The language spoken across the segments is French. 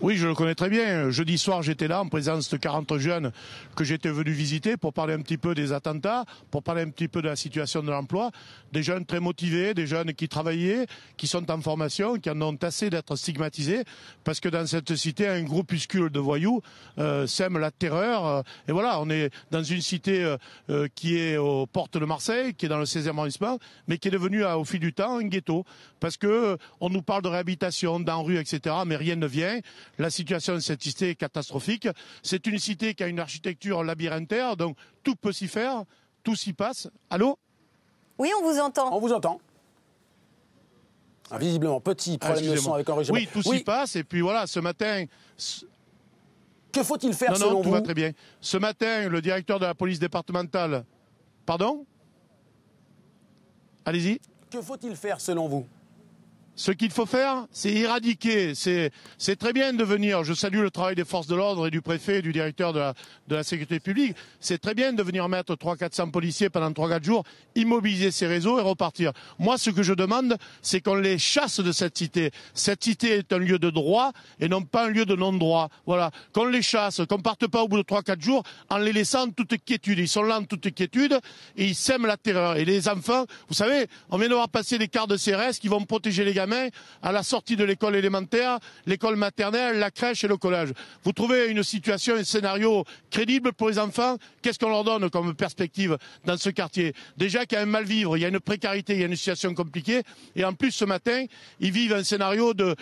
Oui, je le connais très bien. Jeudi soir, j'étais là en présence de 40 jeunes que j'étais venu visiter pour parler un petit peu des attentats, pour parler un petit peu de la situation de l'emploi. Des jeunes très motivés, des jeunes qui travaillaient, qui sont en formation, qui en ont assez d'être stigmatisés, parce que dans cette cité, un groupuscule de voyous euh, sème la terreur. et voilà, on est dans une cité euh, euh, qui est aux portes de Marseille, qui est dans le 16e arrondissement, mais qui est devenue au fil du temps un ghetto, parce que on nous parle de réhabilitation, rue, etc., mais rien ne vient. La situation de cette cité est catastrophique. C'est une cité qui a une architecture labyrinthaire, donc tout peut s'y faire, tout s'y passe. Allô Oui, on vous entend. On vous entend. Ah, visiblement, petit ah, problème de son avec Oui, tout s'y passe. Et puis voilà, ce matin, que faut-il faire selon non, tout va très bien. Ce matin, le directeur de la police départementale. Pardon Allez-y. Que faut-il faire selon vous ce qu'il faut faire, c'est éradiquer. C'est très bien de venir. Je salue le travail des forces de l'ordre et du préfet et du directeur de la, sécurité publique. C'est très bien de venir mettre 300-400 policiers pendant 3-4 jours, immobiliser ces réseaux et repartir. Moi, ce que je demande, c'est qu'on les chasse de cette cité. Cette cité est un lieu de droit et non pas un lieu de non-droit. Voilà. Qu'on les chasse, qu'on parte pas au bout de 3-4 jours en les laissant toute quiétude. Ils sont là en toute quiétude et ils sèment la terreur. Et les enfants, vous savez, on vient de voir passer des cartes de CRS qui vont protéger les gamins à la sortie de l'école élémentaire, l'école maternelle, la crèche et le collège. Vous trouvez une situation, un scénario crédible pour les enfants Qu'est-ce qu'on leur donne comme perspective dans ce quartier Déjà qu'il y a un mal-vivre, il y a une précarité, il y a une situation compliquée. Et en plus, ce matin, ils vivent un scénario de,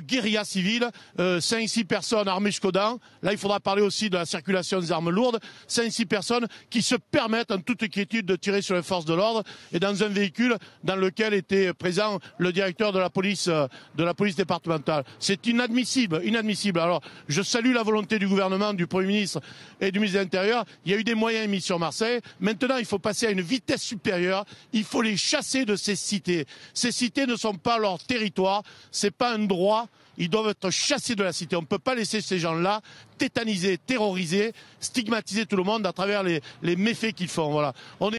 guérilla civile. Euh, 5-6 personnes armées jusqu'aux dents. Là, il faudra parler aussi de la circulation des armes lourdes. 5-6 personnes qui se permettent en toute inquiétude de tirer sur les forces de l'ordre et dans un véhicule dans lequel était présent le directeur de la police, euh, de la police départementale. C'est inadmissible, inadmissible. Alors, je salue la volonté du gouvernement, du Premier ministre et du ministre de l'Intérieur. Il y a eu des moyens mis sur Marseille. Maintenant, il faut passer à une vitesse supérieure. Il faut les chasser de ces cités. Ces cités ne sont pas leur territoire. C'est pas un droit. Ils doivent être chassés de la cité. On ne peut pas laisser ces gens-là tétaniser, terroriser, stigmatiser tout le monde à travers les, méfaits qu'ils font. Voilà.